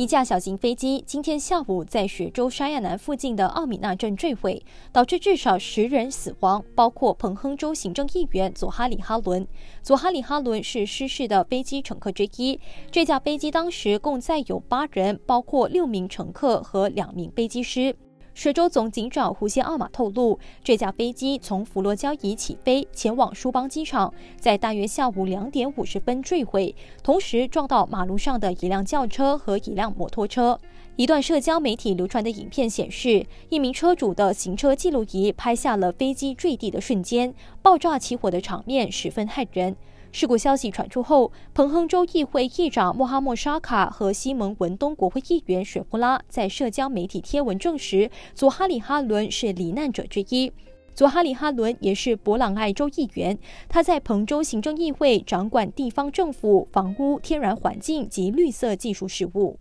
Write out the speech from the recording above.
一架小型飞机今天下午在雪州沙亚南附近的奥米纳镇坠毁，导致至少十人死亡，包括彭亨州行政议员佐哈里哈伦。佐哈里哈伦是失事的飞机乘客之一。这架飞机当时共载有八人，包括六名乘客和两名飞机师。水州总警长胡先奥马透露，这架飞机从弗洛交伊起飞，前往舒邦机场，在大约下午两点五十分坠毁，同时撞到马路上的一辆轿车和一辆摩托车。一段社交媒体流传的影片显示，一名车主的行车记录仪拍下了飞机坠地的瞬间，爆炸起火的场面十分骇人。事故消息传出后，彭亨州议会议长莫哈默沙卡和西蒙文东国会议员雪布拉在社交媒体贴文证实，佐哈里哈伦是罹难者之一。佐哈里哈伦也是博朗艾州议员，他在彭州行政议会掌管地方政府、房屋、天然环境及绿色技术事务。